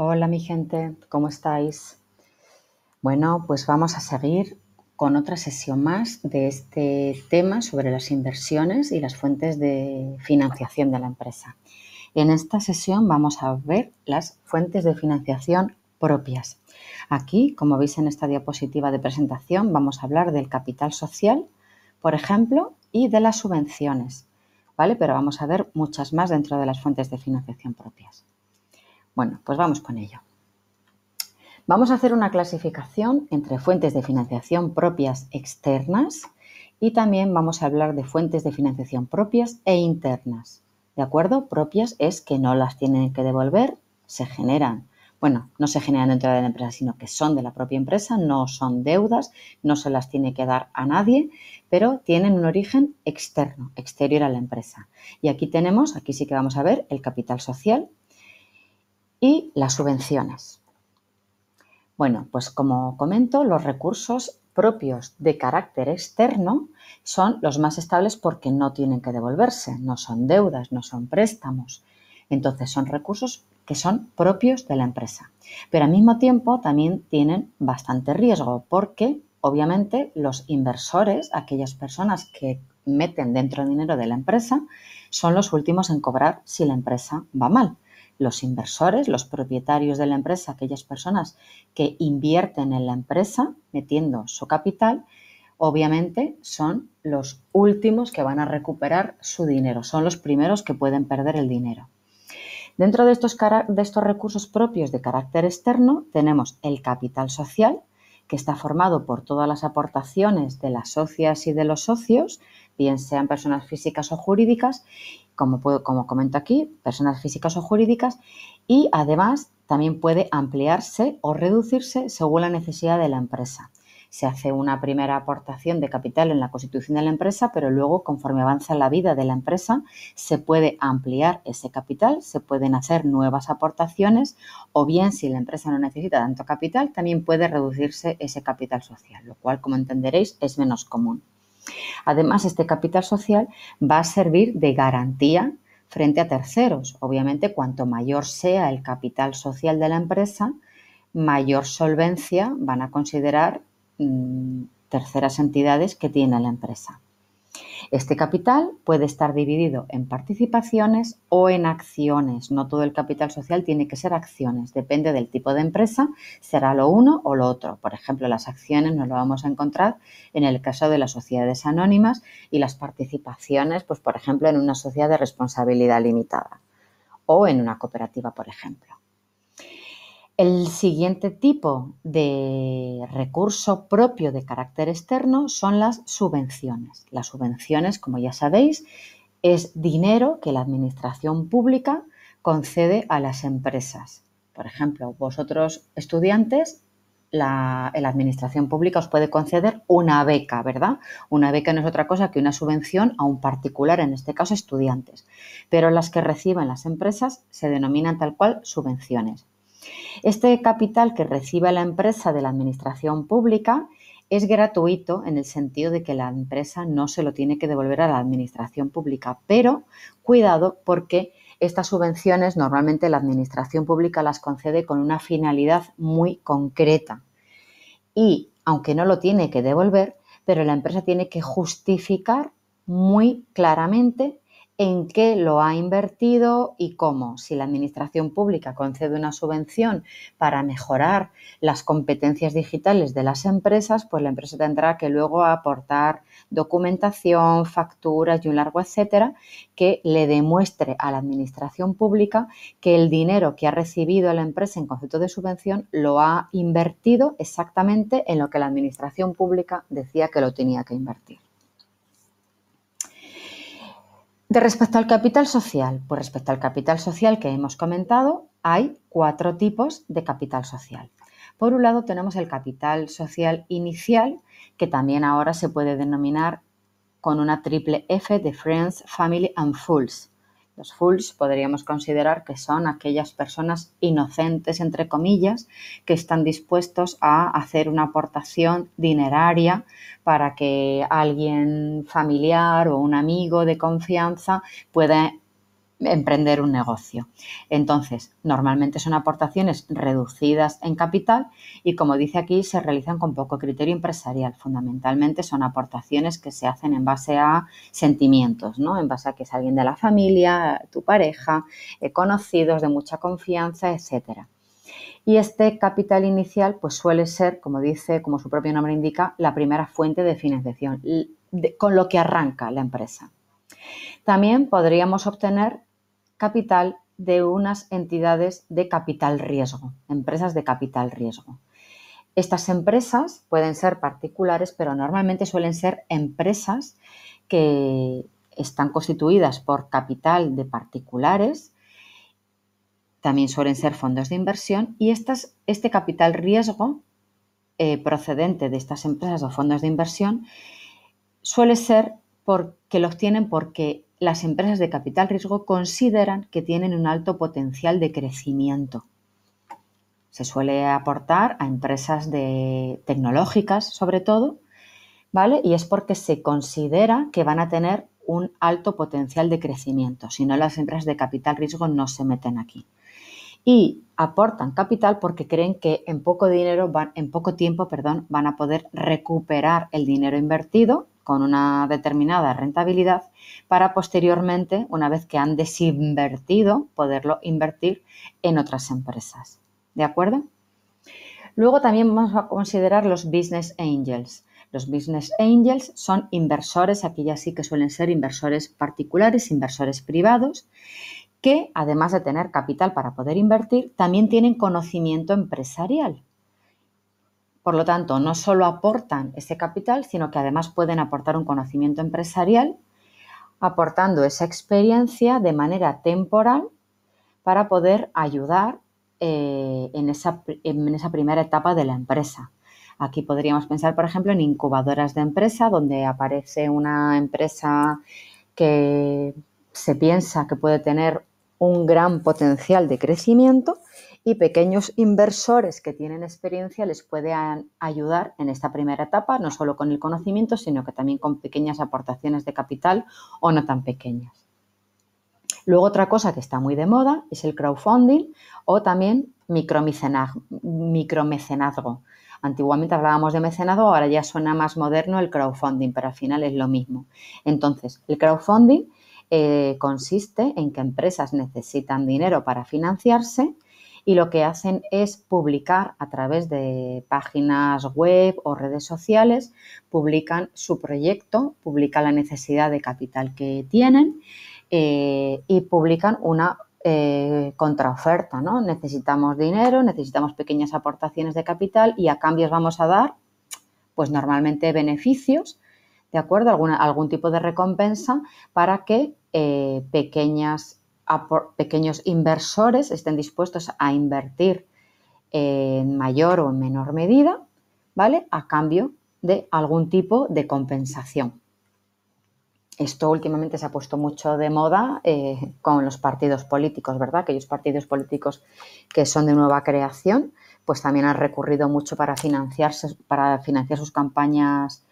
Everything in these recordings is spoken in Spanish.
Hola mi gente, ¿cómo estáis? Bueno, pues vamos a seguir con otra sesión más de este tema sobre las inversiones y las fuentes de financiación de la empresa. En esta sesión vamos a ver las fuentes de financiación propias. Aquí, como veis en esta diapositiva de presentación, vamos a hablar del capital social, por ejemplo, y de las subvenciones, ¿vale? Pero vamos a ver muchas más dentro de las fuentes de financiación propias. Bueno, pues vamos con ello. Vamos a hacer una clasificación entre fuentes de financiación propias externas y también vamos a hablar de fuentes de financiación propias e internas. ¿De acuerdo? Propias es que no las tienen que devolver, se generan. Bueno, no se generan dentro de la empresa, sino que son de la propia empresa, no son deudas, no se las tiene que dar a nadie, pero tienen un origen externo, exterior a la empresa. Y aquí tenemos, aquí sí que vamos a ver el capital social, y las subvenciones. Bueno, pues como comento, los recursos propios de carácter externo son los más estables porque no tienen que devolverse, no son deudas, no son préstamos. Entonces son recursos que son propios de la empresa. Pero al mismo tiempo también tienen bastante riesgo porque obviamente los inversores, aquellas personas que meten dentro dinero de la empresa, son los últimos en cobrar si la empresa va mal los inversores, los propietarios de la empresa, aquellas personas que invierten en la empresa metiendo su capital, obviamente son los últimos que van a recuperar su dinero, son los primeros que pueden perder el dinero. Dentro de estos, recursos propios de carácter externo tenemos el capital social, que está formado por todas las aportaciones de las socias y de los socios, bien sean personas físicas o jurídicas, como, como comento aquí, personas físicas o jurídicas, y además también puede ampliarse o reducirse según la necesidad de la empresa. Se hace una primera aportación de capital en la constitución de la empresa, pero luego, conforme avanza la vida de la empresa, se puede ampliar ese capital, se pueden hacer nuevas aportaciones o bien, si la empresa no necesita tanto capital, también puede reducirse ese capital social, lo cual, como entenderéis, es menos común. Además, este capital social va a servir de garantía frente a terceros. Obviamente, cuanto mayor sea el capital social de la empresa, mayor solvencia van a considerar Mm, terceras entidades que tiene la empresa. Este capital puede estar dividido en participaciones o en acciones. No todo el capital social tiene que ser acciones. Depende del tipo de empresa, será lo uno o lo otro. Por ejemplo, las acciones nos lo vamos a encontrar en el caso de las sociedades anónimas y las participaciones, pues por ejemplo, en una sociedad de responsabilidad limitada o en una cooperativa, por ejemplo. El siguiente tipo de recurso propio de carácter externo son las subvenciones. Las subvenciones, como ya sabéis, es dinero que la administración pública concede a las empresas. Por ejemplo, vosotros estudiantes, la, administración pública os puede conceder una beca, ¿verdad? Una beca no es otra cosa que una subvención a un particular, en este caso estudiantes. Pero las que reciben las empresas se denominan tal cual subvenciones. Este capital que recibe la empresa de la administración pública es gratuito en el sentido de que la empresa no se lo tiene que devolver a la administración pública, pero cuidado porque estas subvenciones normalmente la administración pública las concede con una finalidad muy concreta. Y aunque no lo tiene que devolver, pero la empresa tiene que justificar muy claramente en qué lo ha invertido y cómo. Si la Administración Pública concede una subvención para mejorar las competencias digitales de las empresas, pues la empresa tendrá que luego aportar documentación, facturas y un largo etcétera que le demuestre a la Administración Pública que el dinero que ha recibido la empresa en concepto de subvención lo ha invertido exactamente en lo que la Administración Pública decía que lo tenía que invertir. De respecto al capital social, pues respecto al capital social que hemos comentado, hay cuatro tipos de capital social. Por un lado tenemos el capital social inicial, que también ahora se puede denominar con una triple F de Friends, Family and Fools. Los fools podríamos considerar que son aquellas personas inocentes, entre comillas, que están dispuestos a hacer una aportación dineraria para que alguien familiar o un amigo de confianza pueda emprender un negocio. Entonces, normalmente son aportaciones reducidas en capital y, como dice aquí, se realizan con poco criterio empresarial. Fundamentalmente son aportaciones que se hacen en base a sentimientos, ¿no? En base a que es alguien de la familia, tu pareja, eh, conocidos de mucha confianza, etcétera. Y este capital inicial pues suele ser, como dice, como su propio nombre indica, la primera fuente de financiación, con lo que arranca la empresa. También podríamos obtener capital de unas entidades de capital riesgo, empresas de capital riesgo. Estas empresas pueden ser particulares, pero normalmente suelen ser empresas que están constituidas por capital de particulares, también suelen ser fondos de inversión, y estas, este capital riesgo eh, procedente de estas empresas o fondos de inversión suele ser porque los tienen porque las empresas de capital riesgo consideran que tienen un alto potencial de crecimiento. Se suele aportar a empresas de tecnológicas, sobre todo, ¿vale? Y es porque se considera que van a tener un alto potencial de crecimiento, si no las empresas de capital riesgo no se meten aquí. Y aportan capital porque creen que en poco, dinero van, en poco tiempo perdón, van a poder recuperar el dinero invertido con una determinada rentabilidad para posteriormente, una vez que han desinvertido, poderlo invertir en otras empresas. ¿De acuerdo? Luego también vamos a considerar los business angels. Los business angels son inversores, aquí ya sí que suelen ser inversores particulares, inversores privados, que además de tener capital para poder invertir, también tienen conocimiento empresarial. Por lo tanto, no solo aportan ese capital, sino que además pueden aportar un conocimiento empresarial, aportando esa experiencia de manera temporal para poder ayudar eh, en, esa, en esa primera etapa de la empresa. Aquí podríamos pensar, por ejemplo, en incubadoras de empresa, donde aparece una empresa que se piensa que puede tener un gran potencial de crecimiento y pequeños inversores que tienen experiencia les pueden ayudar en esta primera etapa, no solo con el conocimiento, sino que también con pequeñas aportaciones de capital o no tan pequeñas. Luego otra cosa que está muy de moda es el crowdfunding o también micromecenazgo. Antiguamente hablábamos de mecenazgo, ahora ya suena más moderno el crowdfunding, pero al final es lo mismo. Entonces, el crowdfunding eh, consiste en que empresas necesitan dinero para financiarse y lo que hacen es publicar a través de páginas web o redes sociales, publican su proyecto, publican la necesidad de capital que tienen eh, y publican una eh, contraoferta, ¿no? Necesitamos dinero, necesitamos pequeñas aportaciones de capital y a cambio vamos a dar, pues normalmente beneficios, ¿de acuerdo? algún tipo de recompensa para que eh, pequeñas pequeños inversores estén dispuestos a invertir eh, en mayor o en menor medida, ¿vale? A cambio de algún tipo de compensación. Esto últimamente se ha puesto mucho de moda eh, con los partidos políticos, ¿verdad? Aquellos partidos políticos que son de nueva creación, pues también han recurrido mucho para, financiarse, para financiar sus campañas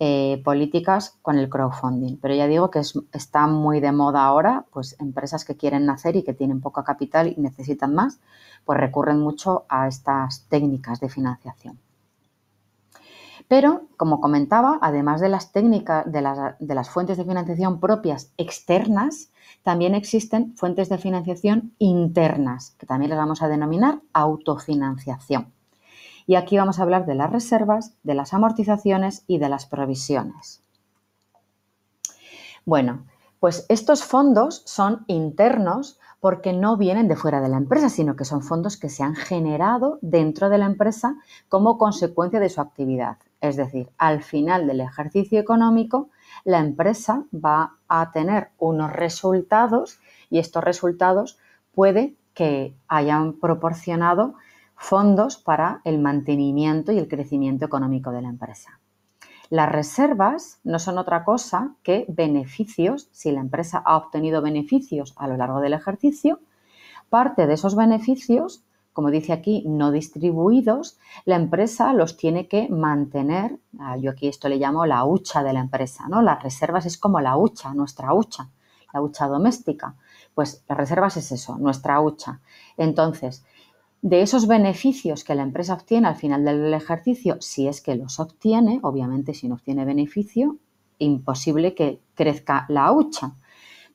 eh, políticas con el crowdfunding. Pero ya digo que está muy de moda ahora, pues empresas que quieren nacer y que tienen poca capital y necesitan más, pues recurren mucho a estas técnicas de financiación. Pero, como comentaba, además de las técnicas, de las, de las fuentes de financiación propias externas, también existen fuentes de financiación internas, que también las vamos a denominar autofinanciación. Y aquí vamos a hablar de las reservas, de las amortizaciones y de las provisiones. Bueno, pues estos fondos son internos porque no vienen de fuera de la empresa, sino que son fondos que se han generado dentro de la empresa como consecuencia de su actividad. Es decir, al final del ejercicio económico, la empresa va a tener unos resultados y estos resultados puede que hayan proporcionado fondos para el mantenimiento y el crecimiento económico de la empresa. Las reservas no son otra cosa que beneficios, si la empresa ha obtenido beneficios a lo largo del ejercicio, parte de esos beneficios, como dice aquí, no distribuidos, la empresa los tiene que mantener, ah, yo aquí esto le llamo la hucha de la empresa, ¿no? Las reservas es como la hucha, nuestra hucha, la hucha doméstica. Pues las reservas es eso, nuestra hucha. Entonces, de esos beneficios que la empresa obtiene al final del ejercicio, si es que los obtiene, obviamente si no obtiene beneficio, imposible que crezca la hucha.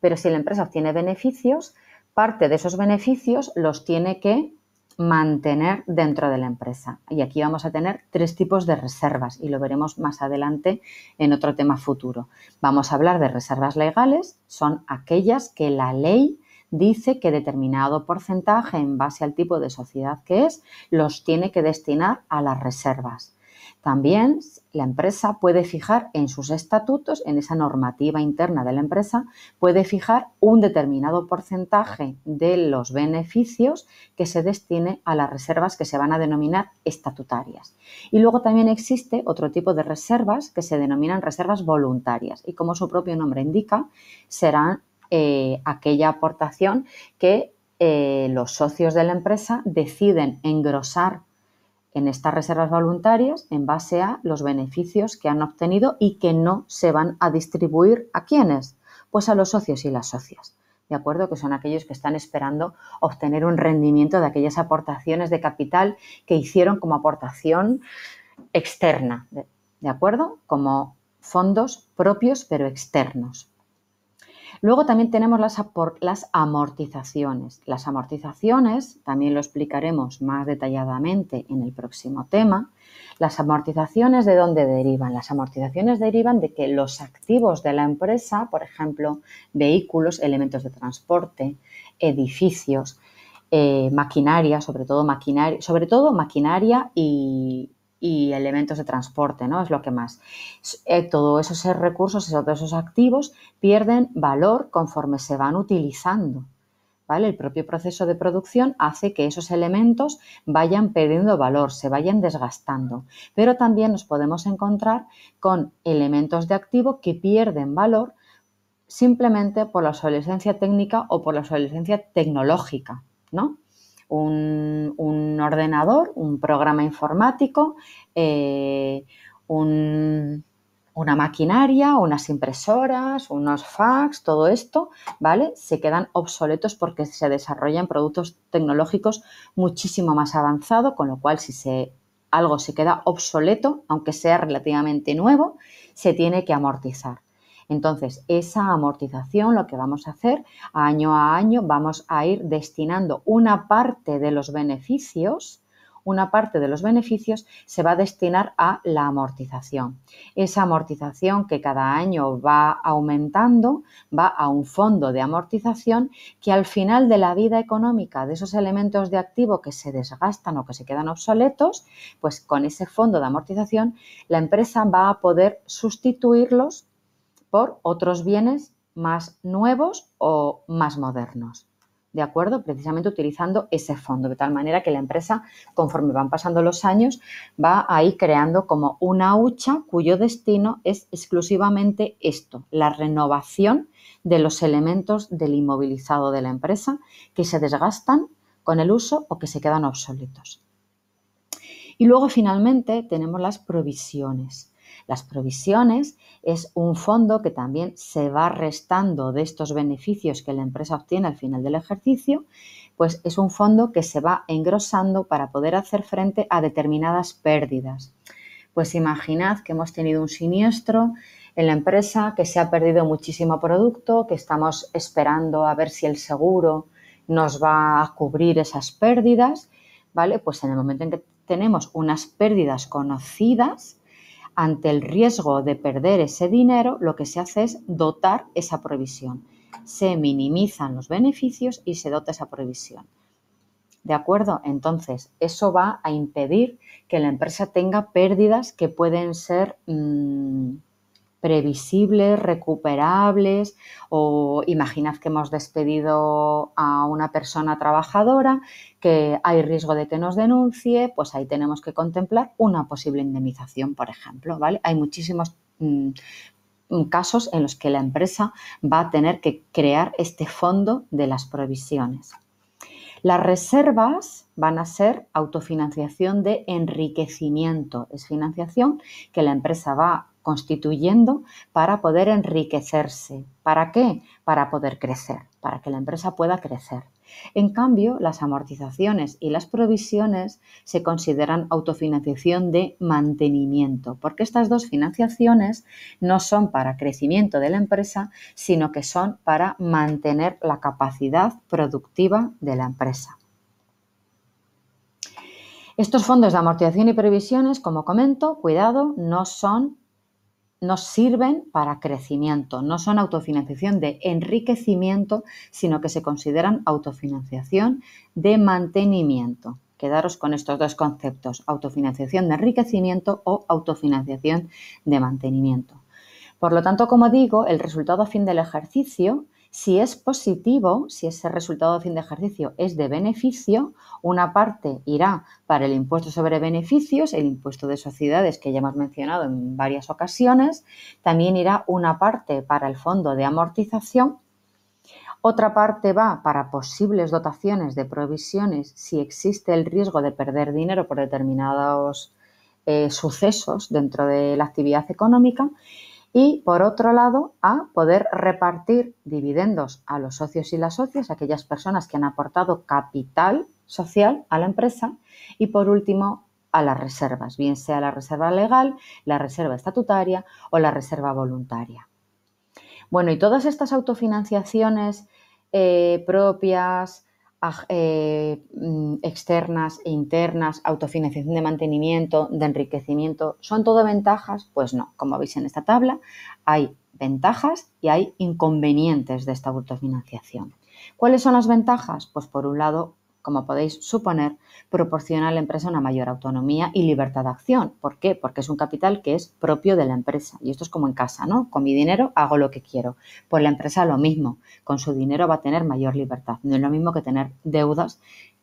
Pero si la empresa obtiene beneficios, parte de esos beneficios los tiene que mantener dentro de la empresa. Y aquí vamos a tener tres tipos de reservas y lo veremos más adelante en otro tema futuro. Vamos a hablar de reservas legales, son aquellas que la ley dice que determinado porcentaje, en base al tipo de sociedad que es, los tiene que destinar a las reservas. También la empresa puede fijar en sus estatutos, en esa normativa interna de la empresa, puede fijar un determinado porcentaje de los beneficios que se destine a las reservas que se van a denominar estatutarias. Y luego también existe otro tipo de reservas que se denominan reservas voluntarias y como su propio nombre indica, serán eh, aquella aportación que eh, los socios de la empresa deciden engrosar en estas reservas voluntarias en base a los beneficios que han obtenido y que no se van a distribuir a quiénes, pues a los socios y las socias. ¿De acuerdo? Que son aquellos que están esperando obtener un rendimiento de aquellas aportaciones de capital que hicieron como aportación externa, ¿de acuerdo? Como fondos propios pero externos. Luego también tenemos las, amortizaciones. Las amortizaciones, también lo explicaremos más detalladamente en el próximo tema. Las amortizaciones, ¿de dónde derivan? Las amortizaciones derivan de que los activos de la empresa, por ejemplo, vehículos, elementos de transporte, edificios, eh, maquinaria, sobre todo maquinaria, sobre todo maquinaria y, y elementos de transporte, ¿no? Es lo que más. Eh, todos esos recursos, esos, todos esos activos pierden valor conforme se van utilizando. ¿Vale? El propio proceso de producción hace que esos elementos vayan perdiendo valor, se vayan desgastando. Pero también nos podemos encontrar con elementos de activo que pierden valor simplemente por la obsolescencia técnica o por la obsolescencia tecnológica, ¿no? un, ordenador, un programa informático, eh, una maquinaria, unas impresoras, unos fax, todo esto, ¿vale? Se quedan obsoletos porque se desarrollan productos tecnológicos muchísimo más avanzados, con lo cual si se, algo se queda obsoleto, aunque sea relativamente nuevo, se tiene que amortizar. Entonces, esa amortización, lo que vamos a hacer año a año, vamos a ir destinando una parte de los beneficios una parte de los beneficios se va a destinar a la amortización. Esa amortización que cada año va aumentando va a un fondo de amortización que al final de la vida económica de esos elementos de activo que se desgastan o que se quedan obsoletos, pues con ese fondo de amortización la empresa va a poder sustituirlos por otros bienes más nuevos o más modernos. ¿De acuerdo? Precisamente utilizando ese fondo, de tal manera que la empresa, conforme van pasando los años, va ahí creando como una hucha cuyo destino es exclusivamente esto, la renovación de los elementos del inmovilizado de la empresa que se desgastan con el uso o que se quedan obsoletos. Y luego finalmente tenemos las provisiones. Las provisiones es un fondo que también se va restando de estos beneficios que la empresa obtiene al final del ejercicio, pues es un fondo que se va engrosando para poder hacer frente a determinadas pérdidas. Pues imaginad que hemos tenido un siniestro en la empresa, que se ha perdido muchísimo producto, que estamos esperando a ver si el seguro nos va a cubrir esas pérdidas, ¿vale? Pues en el momento en que tenemos unas pérdidas conocidas, ante el riesgo de perder ese dinero, lo que se hace es dotar esa provisión. Se minimizan los beneficios y se dota esa provisión. ¿De acuerdo? Entonces, eso va a impedir que la empresa tenga pérdidas que pueden ser... Mm, previsibles, recuperables o imaginad que hemos despedido a una persona trabajadora, que hay riesgo de que nos denuncie, pues ahí tenemos que contemplar una posible indemnización, por ejemplo, ¿vale? Hay muchísimos mm, mm, casos en los que la empresa va a tener que crear este fondo de las provisiones. Las reservas van a ser autofinanciación de enriquecimiento. Es financiación que la empresa va constituyendo para poder enriquecerse. ¿Para qué? Para poder crecer, para que la empresa pueda crecer. En cambio, las amortizaciones y las provisiones se consideran autofinanciación de mantenimiento, porque estas dos financiaciones no son para crecimiento de la empresa, sino que son para mantener la capacidad productiva de la empresa. Estos fondos de amortización y previsiones, como comento, cuidado, no son no sirven para crecimiento, no son autofinanciación de enriquecimiento, sino que se consideran autofinanciación de mantenimiento. Quedaros con estos dos conceptos, autofinanciación de enriquecimiento o autofinanciación de mantenimiento. Por lo tanto, como digo, el resultado a fin del ejercicio si es positivo, si ese resultado de fin de ejercicio es de beneficio, una parte irá para el impuesto sobre beneficios, el impuesto de sociedades que ya hemos mencionado en varias ocasiones, también irá una parte para el fondo de amortización, otra parte va para posibles dotaciones de provisiones si existe el riesgo de perder dinero por determinados eh, sucesos dentro de la actividad económica y por otro lado a poder repartir dividendos a los socios y las socias, aquellas personas que han aportado capital social a la empresa y por último a las reservas, bien sea la reserva legal, la reserva estatutaria o la reserva voluntaria. Bueno, y todas estas autofinanciaciones eh, propias, eh, mm, externas e internas, autofinanciación de mantenimiento, de enriquecimiento, ¿son todo ventajas? Pues no, como veis en esta tabla, hay ventajas y hay inconvenientes de esta autofinanciación. ¿Cuáles son las ventajas? Pues por un lado, como podéis suponer, proporciona a la empresa una mayor autonomía y libertad de acción. ¿Por qué? Porque es un capital que es propio de la empresa. Y esto es como en casa, ¿no? Con mi dinero hago lo que quiero. Pues la empresa lo mismo. Con su dinero va a tener mayor libertad. No es lo mismo que tener deudas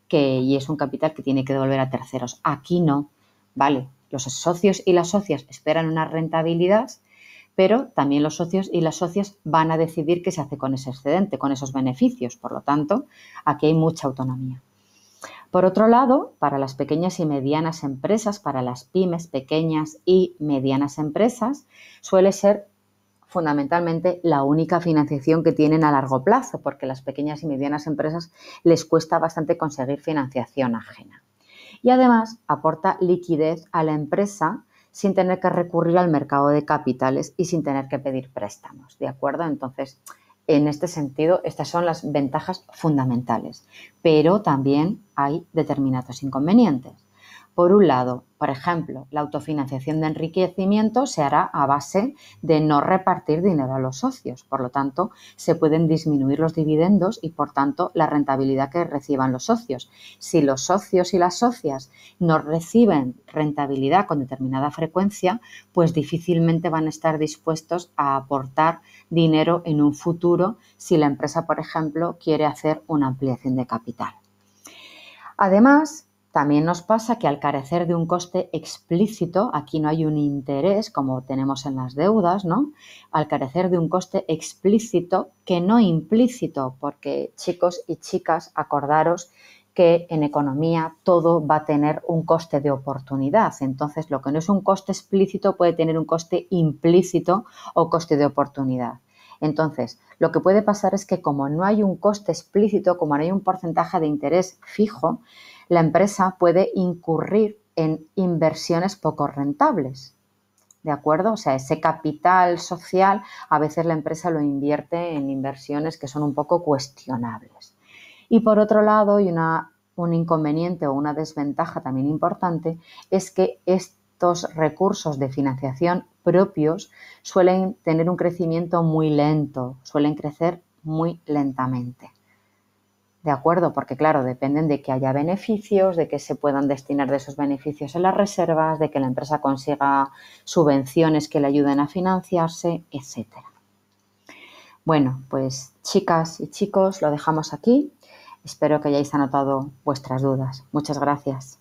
que, y es un capital que tiene que devolver a terceros. Aquí no. Vale, los socios y las socias esperan una rentabilidad pero también los socios y las socias van a decidir qué se hace con ese excedente, con esos beneficios. Por lo tanto, aquí hay mucha autonomía. Por otro lado, para las pequeñas y medianas empresas, para las pymes pequeñas y medianas empresas, suele ser fundamentalmente la única financiación que tienen a largo plazo, porque las pequeñas y medianas empresas les cuesta bastante conseguir financiación ajena. Y además aporta liquidez a la empresa sin tener que recurrir al mercado de capitales y sin tener que pedir préstamos, ¿de acuerdo? Entonces, en este sentido, estas son las ventajas fundamentales, pero también hay determinados inconvenientes. Por un lado, por ejemplo, la autofinanciación de enriquecimiento se hará a base de no repartir dinero a los socios. Por lo tanto, se pueden disminuir los dividendos y, por tanto, la rentabilidad que reciban los socios. Si los socios y las socias no reciben rentabilidad con determinada frecuencia, pues difícilmente van a estar dispuestos a aportar dinero en un futuro si la empresa, por ejemplo, quiere hacer una ampliación de capital. Además, también nos pasa que al carecer de un coste explícito, aquí no hay un interés como tenemos en las deudas, ¿no? Al carecer de un coste explícito que no implícito, porque chicos y chicas, acordaros que en economía todo va a tener un coste de oportunidad. Entonces, lo que no es un coste explícito puede tener un coste implícito o coste de oportunidad. Entonces, lo que puede pasar es que como no hay un coste explícito, como no hay un porcentaje de interés fijo, la empresa puede incurrir en inversiones poco rentables. ¿De acuerdo? O sea, ese capital social a veces la empresa lo invierte en inversiones que son un poco cuestionables. Y por otro lado, y un inconveniente o una desventaja también importante, es que estos recursos de financiación propios suelen tener un crecimiento muy lento, suelen crecer muy lentamente. ¿de acuerdo? Porque claro, dependen de que haya beneficios, de que se puedan destinar de esos beneficios en las reservas, de que la empresa consiga subvenciones que le ayuden a financiarse, etcétera. Bueno, pues chicas y chicos, lo dejamos aquí. Espero que hayáis anotado vuestras dudas. Muchas gracias.